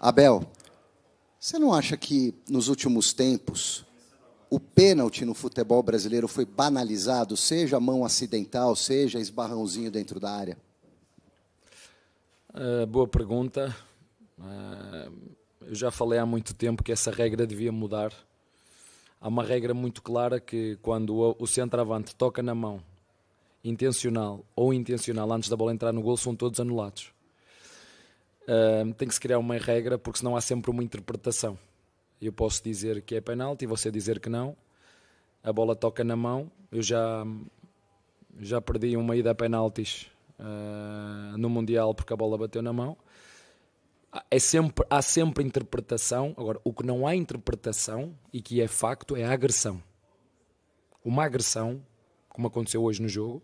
Abel, você não acha que nos últimos tempos o pênalti no futebol brasileiro foi banalizado, seja mão acidental, seja esbarrãozinho dentro da área? Uh, boa pergunta. Uh, eu já falei há muito tempo que essa regra devia mudar. Há uma regra muito clara que quando o centroavante toca na mão, intencional ou intencional, antes da bola entrar no gol, são todos anulados tem que se criar uma regra, porque senão há sempre uma interpretação. Eu posso dizer que é penalti, você dizer que não, a bola toca na mão, eu já, já perdi uma ida a penaltis uh, no Mundial porque a bola bateu na mão. É sempre, há sempre interpretação. Agora, o que não há interpretação e que é facto é a agressão. Uma agressão, como aconteceu hoje no jogo,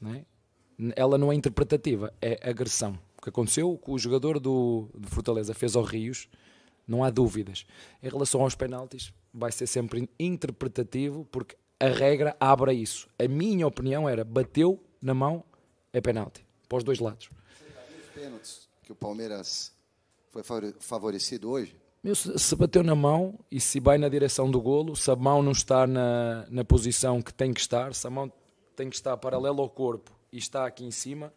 né? ela não é interpretativa, é agressão que aconteceu o que o jogador do, do Fortaleza fez ao Rios, não há dúvidas. Em relação aos penaltis, vai ser sempre interpretativo, porque a regra abre isso. A minha opinião era, bateu na mão, é penalti, para os dois lados. Os pênaltis que o Palmeiras foi favorecido hoje? Meu, se bateu na mão e se vai na direção do golo, se a mão não está na, na posição que tem que estar, se a mão tem que estar paralela ao corpo e está aqui em cima,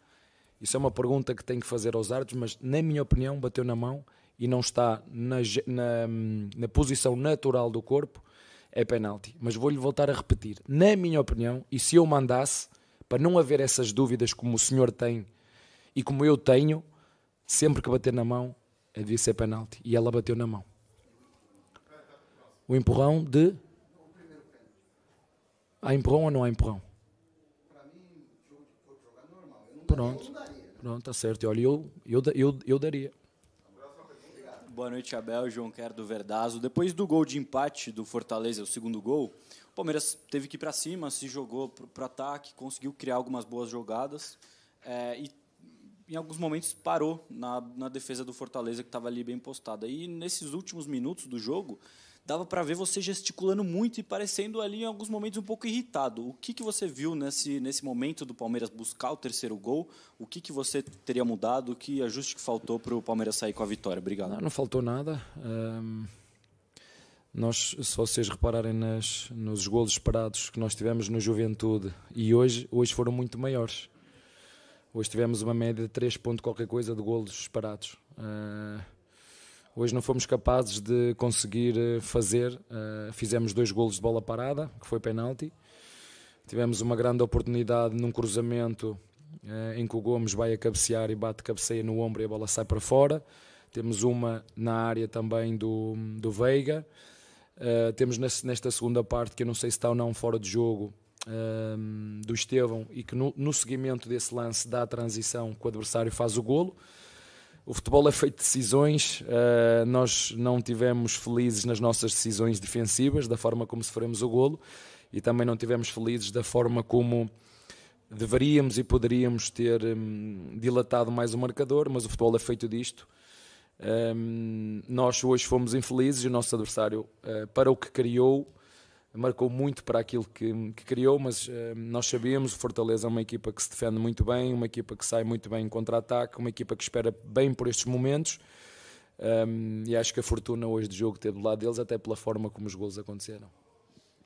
isso é uma pergunta que tenho que fazer aos árbitros, mas na minha opinião bateu na mão e não está na, na, na posição natural do corpo, é penalti. Mas vou-lhe voltar a repetir. Na minha opinião, e se eu mandasse, para não haver essas dúvidas como o senhor tem e como eu tenho, sempre que bater na mão, devia ser penalti. E ela bateu na mão. O empurrão de... Há empurrão ou não há empurrão? Pronto. Não, tá certo. Olha, eu, eu, eu, eu daria. Boa noite, Abel. João Quer do Verdazo. Depois do gol de empate do Fortaleza, o segundo gol, o Palmeiras teve que ir para cima, se jogou para ataque, conseguiu criar algumas boas jogadas é, e, em alguns momentos, parou na, na defesa do Fortaleza, que estava ali bem postada. E nesses últimos minutos do jogo, dava para ver você gesticulando muito e parecendo ali em alguns momentos um pouco irritado. O que, que você viu nesse, nesse momento do Palmeiras buscar o terceiro gol? O que, que você teria mudado? Que ajuste que faltou para o Palmeiras sair com a vitória? Obrigado. Não, não faltou nada. nós, se vocês repararem nas, nos golos esperados que nós tivemos no Juventude e hoje, hoje foram muito maiores. Hoje tivemos uma média de 3 pontos qualquer coisa de golos esperados. Uh, Hoje não fomos capazes de conseguir eh, fazer. Eh, fizemos dois golos de bola parada, que foi penalti. Tivemos uma grande oportunidade num cruzamento eh, em que o Gomes vai a cabecear e bate cabeceia no ombro e a bola sai para fora. Temos uma na área também do, do Veiga. temos nesta segunda parte, que eu não sei se está ou não fora de jogo, do Estevão e que no, no seguimento desse lance dá a transição que o adversário faz o golo o futebol é feito de decisões. Uh, nós não tivemos felizes nas nossas decisões defensivas, da forma como sofremos o golo, e também não tivemos felizes da forma como deveríamos e poderíamos ter um, dilatado mais o marcador, mas o futebol é feito disto. Um, nós hoje fomos infelizes e o nosso adversário, uh, para o que criou, marcou muito para aquilo que, que criou, mas uh, nós sabíamos, o Fortaleza é uma equipa que se defende muito bem, uma equipa que sai muito bem em contra-ataque, uma equipa que espera bem por estes momentos, um, eh, e acho que a fortuna hoje de jogo teve do lado deles, até pela forma como os gols aconteceram.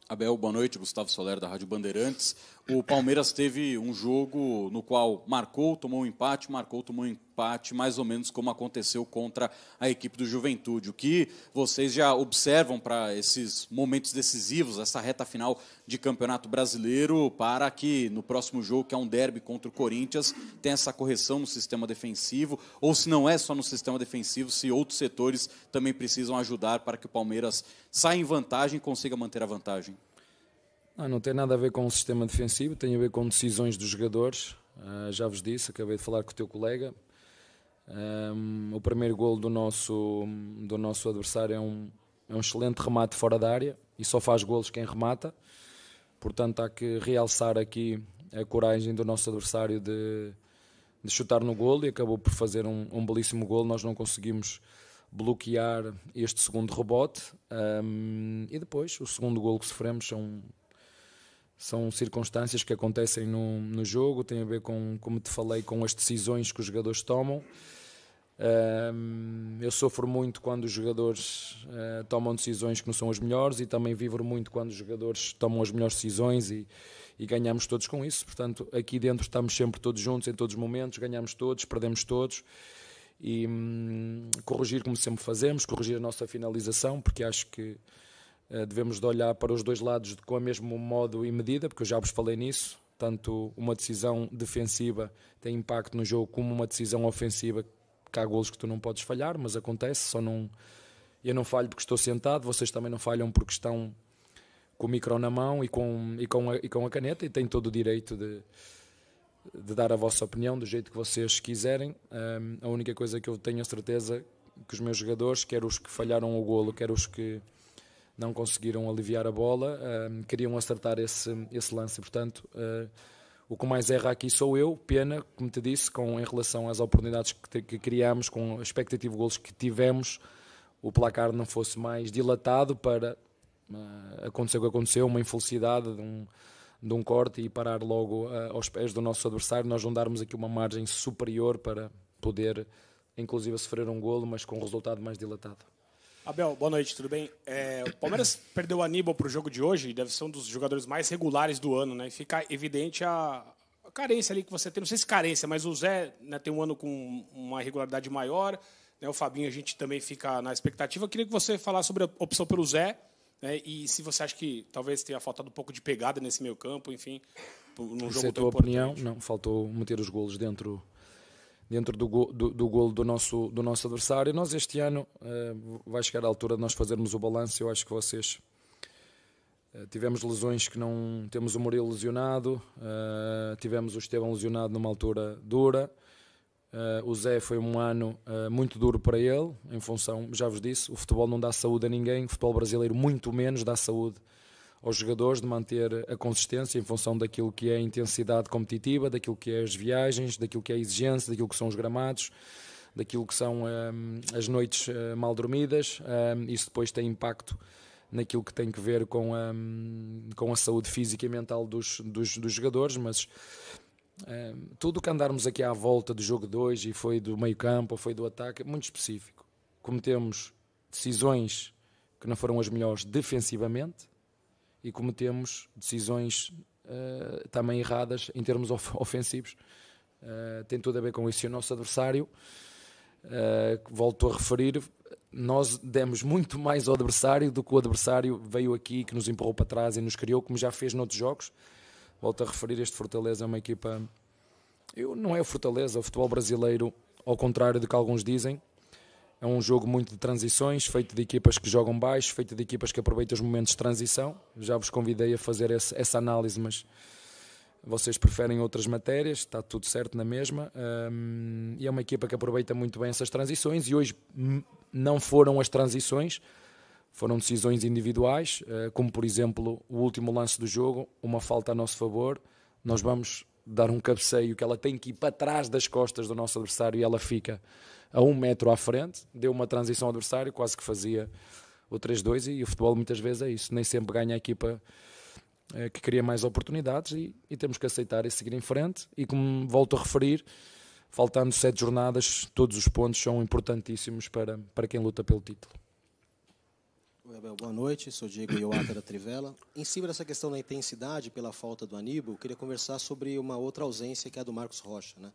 Abel, boa noite. Gustavo Soler, da Rádio Bandeirantes. O Palmeiras teve um jogo no qual marcou, tomou um empate, marcou, tomou um empate, mais ou menos como aconteceu contra a equipe do Juventude. O que vocês já observam para esses momentos decisivos, essa reta final de Campeonato Brasileiro, para que no próximo jogo, que é um derby contra o Corinthians, tenha essa correção no sistema defensivo, ou se não é só no sistema defensivo, se outros setores também precisam ajudar para que o Palmeiras saia em vantagem e consiga manter a vantagem? Não, ah, não tem nada a ver com o sistema defensivo, tem a ver com decisões dos jogadores. Uh, já vos disse, acabei de falar com o teu colega. Um, o primeiro gol do nosso, do nosso adversário é um, é um excelente remate fora da área e só faz golos quem remata. Portanto, há que realçar aqui a coragem do nosso adversário de, de chutar no golo e acabou por fazer um, um belíssimo golo. Nós não conseguimos bloquear este segundo rebote um, e depois o segundo golo que sofremos são, são circunstâncias que acontecem no, no jogo, tem a ver com, como te falei, com as decisões que os jogadores tomam eu sofro muito quando os jogadores ah, tomam decisões que não são as melhores e também vivo muito quando os jogadores tomam as melhores decisões e, e ganhamos todos com isso. Portanto, aqui dentro estamos sempre todos juntos em todos os momentos, ganhamos todos, perdemos todos e hum, corrigir como sempre fazemos, corrigir a nossa finalização, porque acho que uh, devemos de olhar para os dois lados com o mesmo modo e medida, porque eu já vos falei nisso, tanto uma decisão defensiva tem impacto no jogo como uma decisão ofensiva que há golos que tu não podes falhar, mas acontece, só não eu não falho porque estou sentado, vocês também não falham porque estão com o micro na mão e com, e com, a, e com a caneta e têm todo o direito de, de dar a vossa opinião do jeito que vocês quiserem. Um, a única coisa que eu tenho a certeza que os meus jogadores, quer os que falharam o golo, quer os que não conseguiram aliviar a bola, um, queriam acertar esse, esse lance. Portanto, uh, o que mais erra aqui sou eu, pena, como te disse, com, em relação às oportunidades que, que criámos, com a expectativa de golos que tivemos, o placar não fosse mais dilatado para uh, acontecer o que aconteceu, uma infelicidade de um, de um corte e parar logo uh, aos pés do nosso adversário, nós não darmos aqui uma margem superior para poder, inclusive, sofrer um golo, mas com um resultado mais dilatado. Abel, boa noite, tudo bem? É, o Palmeiras perdeu o Aníbal para o jogo de hoje, deve ser um dos jogadores mais regulares do ano, né? Fica evidente a, a carência ali que você tem, não sei se carência, mas o Zé né, tem um ano com uma regularidade maior, né? o Fabinho a gente também fica na expectativa. Eu queria que você falasse sobre a opção pelo Zé, né? e se você acha que talvez tenha faltado um pouco de pegada nesse meio campo, enfim, num jogo é a tua opinião? Não, faltou meter os golos dentro dentro do, go, do, do golo do nosso, do nosso adversário. Nós este ano uh, vai chegar a altura de nós fazermos o balanço. Eu acho que vocês eh, tivemos lesões que não temos o Murilo lesionado, uh, tivemos o Estevão lesionado numa altura dura. o Zé foi um ano muito duro para ele, em função, já vos disse, o futebol não dá saúde a ninguém, o futebol brasileiro muito menos dá saúde aos jogadores de manter a consistência em função daquilo que é a intensidade competitiva, daquilo que é as viagens, daquilo que é a exigência, daquilo que são os gramados, daquilo que são um, as noites uh, mal dormidas. Um, isso depois tem impacto naquilo que tem que ver com a, hum, com a saúde física e mental dos, dos, dos jogadores, mas um, tudo que andarmos aqui à volta do jogo 2 e foi do meio campo, foi do ataque, é muito específico. Cometemos decisões que não foram as melhores defensivamente, e cometemos decisões uh, também erradas em termos ofensivos. Uh, tem tudo a ver com isso. E o nosso adversário, uh, volto a referir, nós demos muito mais ao adversário do que o adversário veio aqui, que nos empurrou para trás e nos criou, como já fez noutros jogos. Volto a referir, este Fortaleza é uma equipa. Eu, não é o Fortaleza, é o futebol brasileiro, ao contrário do que alguns dizem, é um jogo muito de transições, feito de equipas que jogam baixo, feito de equipas que aproveitam os momentos de transição. Já vos convidei a fazer esse, essa análise, mas vocês preferem outras matérias, está tudo certo na mesma. Um, e é uma equipa que aproveita muito bem essas transições e hoje não foram as transições, foram decisões individuais, uh, como por exemplo o último lance do jogo, uma falta a nosso favor. Nós vamos dar um cabeceio que ela tem que ir para trás das costas do nosso adversário e ela fica a um metro à frente, deu uma transição ao adversário, quase que fazia o 3-2 e, o futebol muitas vezes é isso, nem sempre ganha a equipa é, que cria mais oportunidades e, e, temos que aceitar e seguir em frente e como volto a referir, faltando sete jornadas, todos os pontos são importantíssimos para, para quem luta pelo título. Abel, boa noite. Sou Diego Iwata da Trivela. Em cima dessa questão da intensidade pela falta do Aníbal, eu queria conversar sobre uma outra ausência, que é a do Marcos Rocha. Né?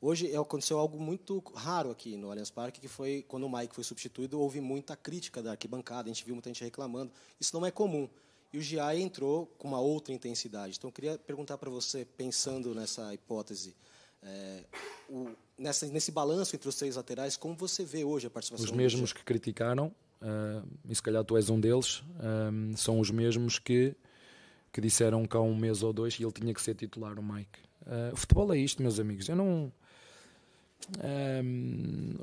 Hoje é, aconteceu algo muito raro aqui no Allianz Parque, que foi quando o Mike foi substituído, houve muita crítica da arquibancada, a gente viu muita gente reclamando. Isso não é comum. E o Giai entrou com uma outra intensidade. Então, eu queria perguntar para você, pensando nessa hipótese, é, o, nessa, nesse balanço entre os três laterais, como você vê hoje a participação... Os mesmos que criticaram uh, e se calhar tu és um deles, ah, são os mesmos que, que disseram que há um mês ou dois e ele tinha que ser titular, o Mike. Uh, o futebol é isto, meus amigos. Eu não.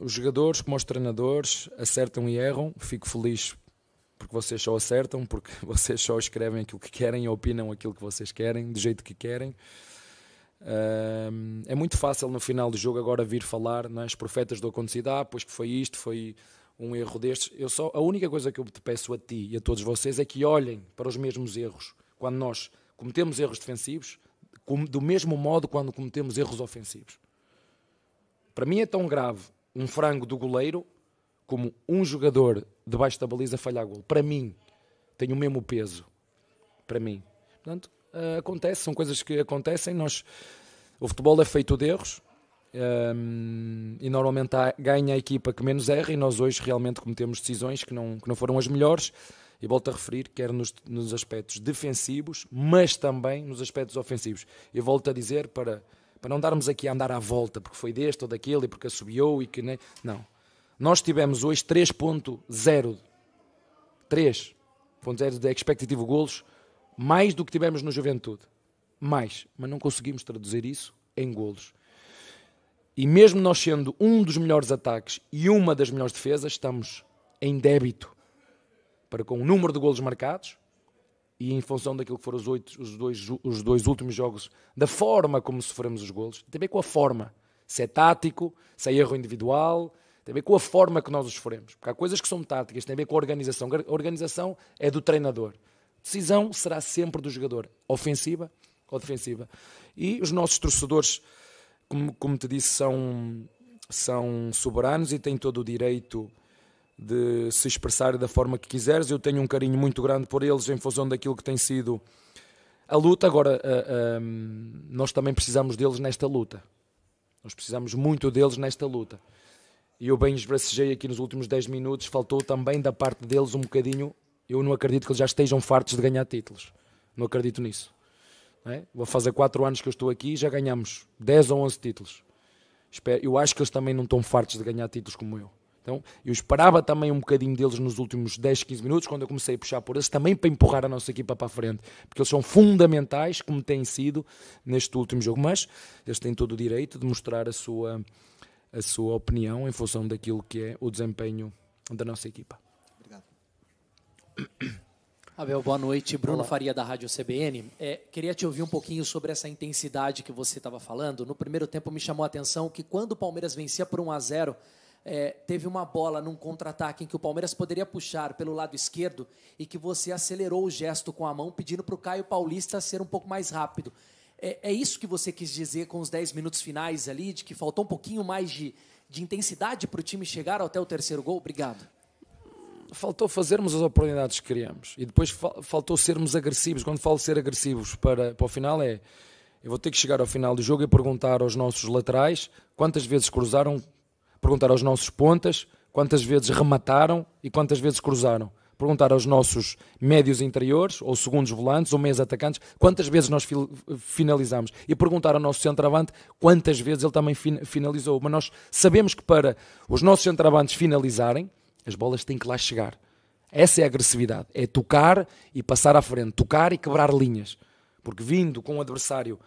os jogadores, como os treinadores, acertam e erram. Fico feliz porque vocês só acertam, porque vocês só escrevem aquilo que querem, opinam aquilo que vocês querem, do jeito que querem. é muito fácil no final do jogo agora vir falar, não é? os profetas do acontecido, ah, pois que foi isto, foi um erro destes. Eu só, a única coisa que eu te peço a ti e a todos vocês é que olhem para os mesmos erros. Quando nós cometemos erros defensivos, do mesmo modo quando cometemos erros ofensivos. Para mim é tão grave um frango do goleiro como um jogador debaixo da baliza falhar gol. Para mim, tem o mesmo peso. Para mim. Portanto, acontece, são coisas que acontecem. Nós, o futebol é feito de erros um, e normalmente ganha a equipa que menos erra, e nós hoje realmente cometemos decisões que não, que não foram as melhores. E volto a referir, quer nos, nos aspectos defensivos, mas também nos aspectos ofensivos. E volto a dizer, para, para não darmos aqui a andar à volta, porque foi deste ou daquele, e porque assobiou e que nem. Não. Nós tivemos hoje 3.0. 3.0 de expectative golos, mais do que tivemos no Juventude. Mais. Mas não conseguimos traduzir isso em golos. E mesmo nós sendo um dos melhores ataques e uma das melhores defesas, estamos em débito para com o número de golos marcados e em função daquilo que foram os, oito, os, dois, os dois últimos jogos, da forma como sofremos os golos, tem a ver com a forma. Se é tático, se é erro individual, tem a ver com a forma que nós os sofremos. Porque há coisas que são táticas, tem a ver com a organização. A organização é do treinador. A decisão será sempre do jogador, ofensiva ou defensiva. E os nossos torcedores como, como te disse, são, são soberanos e têm todo o direito de se expressar da forma que quiseres. Eu tenho um carinho muito grande por eles em função daquilo que tem sido a luta. Agora, a, ah, a, ah, hum, nós também precisamos deles nesta luta. Nós precisamos muito deles nesta luta. E eu bem esbracejei aqui nos últimos 10 minutos. Faltou também da parte deles um bocadinho. Eu não acredito que eles já estejam fartos de ganhar títulos. Não acredito nisso. É? Vou fazer 4 anos que eu estou aqui e já ganhamos 10 ou 11 títulos. Eu acho que eles também não estão fartos de ganhar títulos como eu. Então, eu esperava também um bocadinho deles nos últimos 10, 15 minutos, quando eu comecei a puxar por eles, também para empurrar a nossa equipa para a frente, porque eles são fundamentais, como têm sido neste último jogo. Mas eles têm todo o direito de mostrar a sua, a sua opinião em função daquilo que é o desempenho da nossa equipa. Obrigado. Abel, boa noite. Bruno Olá. Faria, da Rádio CBN. É, queria te ouvir um pouquinho sobre essa intensidade que você estava falando. No primeiro tempo, me chamou a atenção que quando o Palmeiras vencia por 1 a 0 é, teve uma bola num contra-ataque em que o Palmeiras poderia puxar pelo lado esquerdo e que você acelerou o gesto com a mão, pedindo para o Caio Paulista ser um pouco mais rápido. É, é, isso que você quis dizer com os 10 minutos finais ali, de que faltou um pouquinho mais de, de intensidade para o time chegar até o terceiro gol? Obrigado faltou fazermos as oportunidades que queríamos e depois faltou sermos agressivos. Quando falo ser agressivos para, para o final, é eu vou ter que chegar ao final do jogo e perguntar aos nossos laterais quantas vezes cruzaram, perguntar aos nossos pontas quantas vezes remataram e quantas vezes cruzaram. Perguntar aos nossos médios interiores, ou segundos volantes, ou meios atacantes, quantas vezes nós finalizamos. E perguntar ao nosso centroavante quantas vezes ele também finalizou. Mas nós sabemos que para os nossos centroavantes finalizarem, as bolas têm que lá chegar. Essa é a agressividade. É tocar e passar à frente. Tocar e quebrar linhas. Porque vindo com um adversário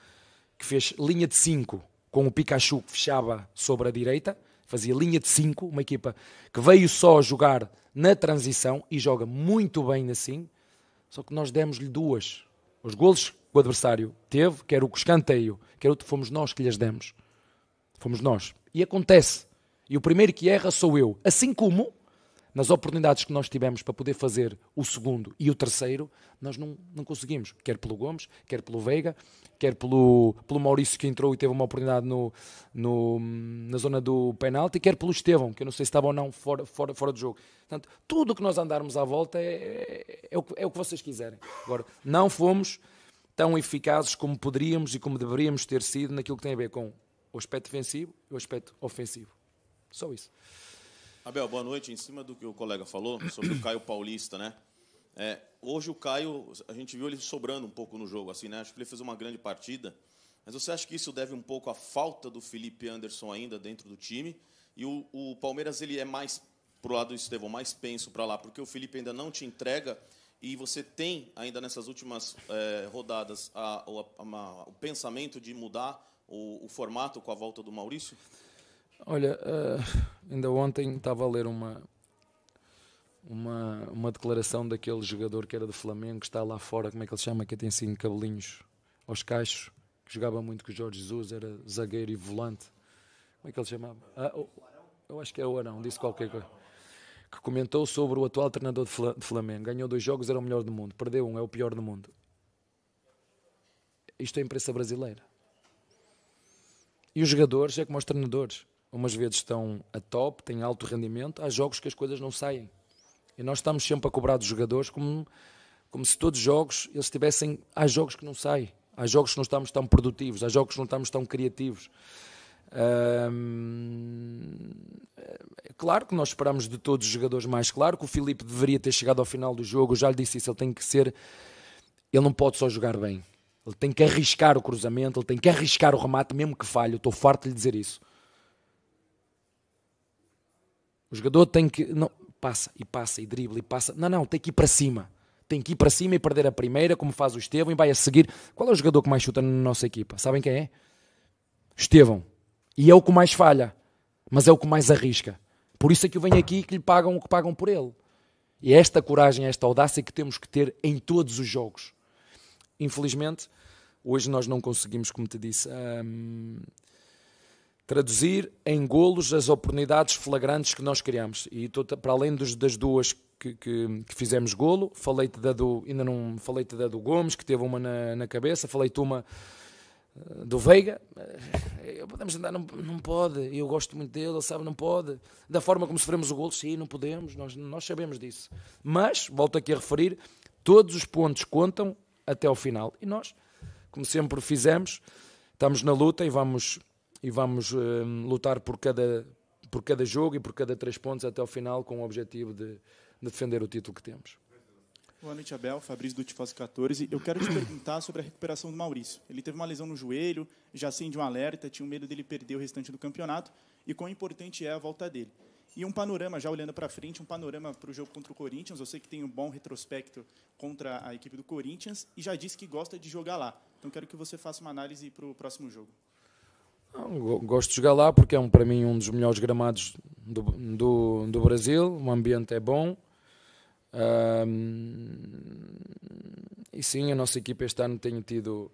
que fez linha de 5 com o Pikachu que fechava sobre a direita, fazia linha de 5, uma equipa que veio só jogar na transição e joga muito bem assim, só que nós demos-lhe duas. Os golos que o adversário teve, quer o escanteio, quer que fomos nós que lhes demos. Fomos nós. E acontece. E o primeiro que erra sou eu. Assim como nas oportunidades que nós tivemos para poder fazer o segundo e o terceiro, nós não, não conseguimos. Quer pelo Gomes, quer pelo Veiga, quer pelo, pelo Maurício que entrou e teve uma oportunidade no, no, na zona do penalti, quer pelo Estevão, que eu não sei se estava ou não fora, fora, fora do jogo. Portanto, tudo o que nós andarmos à volta é, é, é, o, é o que vocês quiserem. Agora, não fomos tão eficazes como poderíamos e como deveríamos ter sido naquilo que tem a ver com o aspecto defensivo e o aspecto ofensivo. Só isso. Abel, boa noite. Em cima do que o colega falou sobre o Caio Paulista, né? É, hoje o Caio, a gente viu ele sobrando um pouco no jogo, assim, né? Acho que ele fez uma grande partida. Mas você acha que isso deve um pouco à falta do Felipe Anderson ainda dentro do time? E o, o Palmeiras ele é mais pro lado do Estevão, mais penso para lá, porque o Felipe ainda não te entrega e você tem ainda nessas últimas é, rodadas a, a, a, o pensamento de mudar o, o formato com a volta do Maurício? Olha, uh, ainda ontem estava a ler uma, uma, uma declaração daquele jogador que era do Flamengo, que está lá fora, como é que ele chama, que tem assim cabelinhos aos caixos, que jogava muito com o Jorge Jesus, era zagueiro e volante. Como é que ele chamava? Ah, oh, eu acho que é o Arão, disse qualquer coisa. Que comentou sobre o atual treinador de Flamengo. Ganhou dois jogos, era o melhor do mundo. Perdeu um, é o pior do mundo. Isto é imprensa brasileira. E os jogadores é como os treinadores umas vezes estão a top, têm alto rendimento, há jogos que as coisas não saem. E nós estamos sempre a cobrar dos jogadores como, como se todos os jogos eles tivessem. Há jogos que não saem, há jogos que não estamos tão produtivos, há jogos que não estamos tão criativos. é claro que nós esperamos de todos os jogadores mais, claro que o Filipe deveria ter chegado ao final do jogo, eu já lhe disse isso, ele tem que ser. Ele não pode só jogar bem. Ele tem que arriscar o cruzamento, ele tem que arriscar o remate, mesmo que falhe. Eu estou farto de lhe dizer isso. O jogador tem que. Não, passa e passa e dribla e passa. Não, não, tem que ir para cima. Tem que ir para cima e perder a primeira, como faz o Estevão, e vai a seguir. Qual é o jogador que mais chuta na nossa equipa? Sabem quem é? Estevão. E é o que mais falha, mas é o que mais arrisca. Por isso é que eu venho aqui que lhe pagam o que pagam por ele. E é esta coragem, é esta audácia que temos que ter em todos os jogos. Infelizmente, hoje nós não conseguimos, como te disse, hum, traduzir em golos as oportunidades flagrantes que nós criamos. E para além dos, das duas que, que, que, fizemos golo, falei-te da do, ainda não falei-te da do Gomes, que teve uma na, na cabeça, falei-te uma eh, do Veiga, eh, podemos andar, não, não pode, eu gosto muito dele, ele sabe, não pode. Da forma como sofremos o golo sim, não podemos, nós, nós sabemos disso. Mas, volto aqui a referir, todos os pontos contam até ao final. E nós, como sempre fizemos, estamos na luta e vamos e vamos um, ehm, lutar por cada, por cada jogo e por cada três pontos até o final com o objetivo de, de defender o título que temos. Boa noite, Abel. Fabrício do Tifose 14. Eu quero te perguntar sobre a recuperação do Maurício. Ele teve uma lesão no joelho, já acende um alerta, tinha um medo dele perder o restante do campeonato e quão importante é a volta dele. E um panorama, já olhando para frente, um panorama para o jogo contra o Corinthians. Eu sei que tem um bom retrospecto contra a equipe do Corinthians e já disse que gosta de jogar lá. Então quero que você faça uma análise para o próximo jogo. Gosto de jogar lá porque é um, para mim um dos melhores gramados do, do, do Brasil, o ambiente é bom. Um, e sim, a nossa equipa este ano tem tido.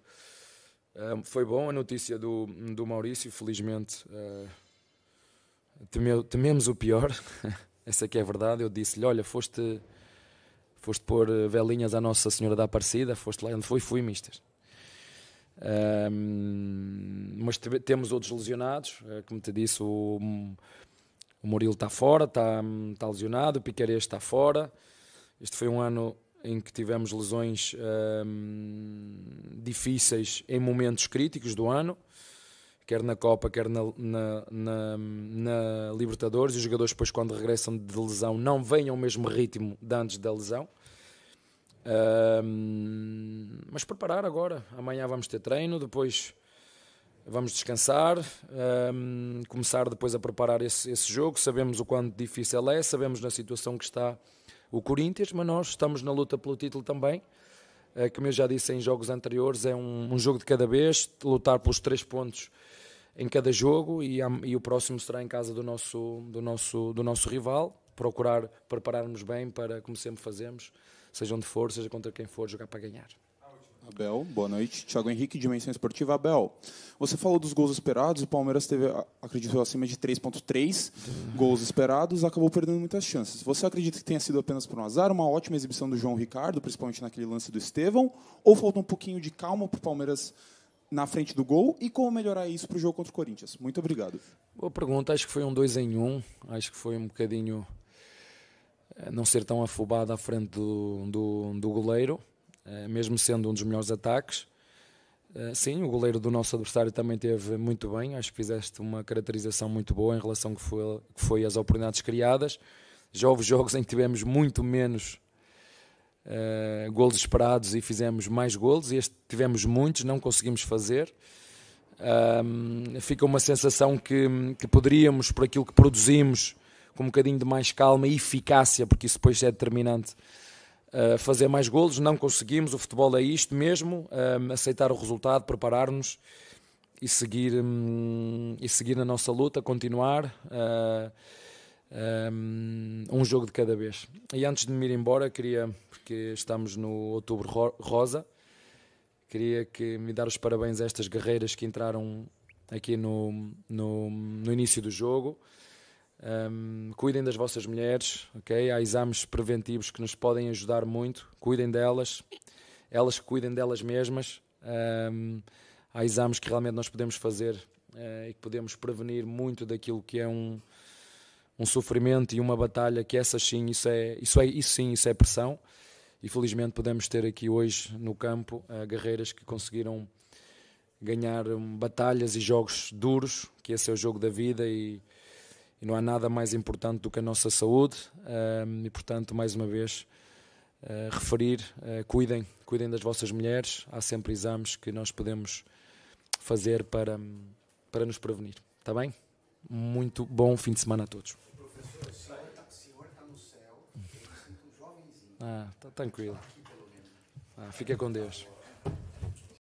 Um, foi bom a notícia do, do Maurício, felizmente uh, ah, temeu, tememos o pior, essa aqui é a verdade. Eu disse-lhe: Olha, foste, foste pôr ah, velinhas à Nossa Senhora da Aparecida, foste lá onde foi, fui, mister. Um, mas temos outros lesionados, eh, como te disse, o, o Murilo está fora, está, está lesionado, o Piqueires está fora. Este foi um ano em que tivemos lesões hum, difíceis em momentos críticos do ano, quer na Copa, quer na, na, na, na Libertadores. E os jogadores, depois, quando regressam de lesão, não vêm ao mesmo ritmo de antes da lesão. Hum, mas preparar agora. Amanhã vamos ter treino, depois Vamos descansar, um, ehm, começar depois a preparar esse, esse jogo. Sabemos o quanto difícil é, sabemos na situação que está o Corinthians, mas nós estamos na luta pelo título também. Eh, como eu já disse em jogos anteriores, é um, um, jogo de cada vez, lutar pelos três pontos em cada jogo e, e o próximo será em casa do nosso, do nosso, do nosso rival procurar prepararmos bem para, como sempre fazemos, seja onde for, seja contra quem for, jogar para ganhar. Abel, boa noite. Thiago Henrique, Dimensão Esportiva. Abel, você falou dos gols esperados. O Palmeiras teve, acredito, acima de 3,3 gols esperados, acabou perdendo muitas chances. Você acredita que tenha sido apenas por um azar, uma ótima exibição do João Ricardo, principalmente naquele lance do Estevão? Ou faltou um pouquinho de calma para o Palmeiras na frente do gol? E como melhorar isso para o jogo contra o Corinthians? Muito obrigado. Boa pergunta. Acho que foi um 2 em 1. Um. Acho que foi um bocadinho eh, não ser tão afobado à frente do, do, do goleiro. Eh, mesmo sendo um dos melhores ataques. Eh, sim, o goleiro do nosso adversário também teve muito bem. Acho que fizeste uma caracterização muito boa em relação que foi, que foi às oportunidades criadas. Já houve jogos em que tivemos muito menos uh, golos esperados e fizemos mais golos. Este tivemos muitos, não conseguimos fazer. Um, fica uma sensação que, que poderíamos, por aquilo que produzimos, com um bocadinho de mais calma e eficácia, porque isso depois é determinante fazer mais golos, não conseguimos, o futebol é isto mesmo, um, aceitar o resultado, preparar-nos e seguir, um, e seguir na nossa luta, continuar uh, um, um, jogo de cada vez. E antes de me ir embora, queria, porque estamos no outubro rosa, queria que me dar os parabéns a estas guerreiras que entraram aqui no, no, no início do jogo. Um, cuidem das vossas mulheres, ok? Há exames preventivos que nos podem ajudar muito. Cuidem delas, elas cuidem delas mesmas. Um, há exames que realmente nós podemos fazer uh, e que podemos prevenir muito daquilo que é um, um sofrimento e uma batalha que essa sim, isso é, isso é isso sim, isso é pressão. E felizmente podemos ter aqui hoje no campo uh, guerreiras que conseguiram ganhar um, batalhas e jogos duros, que esse é o jogo da vida e e não há nada mais importante do que a nossa saúde ehm, e portanto mais uma vez eh, referir eh, cuidem cuidem das vossas mulheres há sempre exames que nós podemos fazer para para nos prevenir está bem muito bom fim de semana a todos ah, tá tranquilo. Ah, fica com Deus.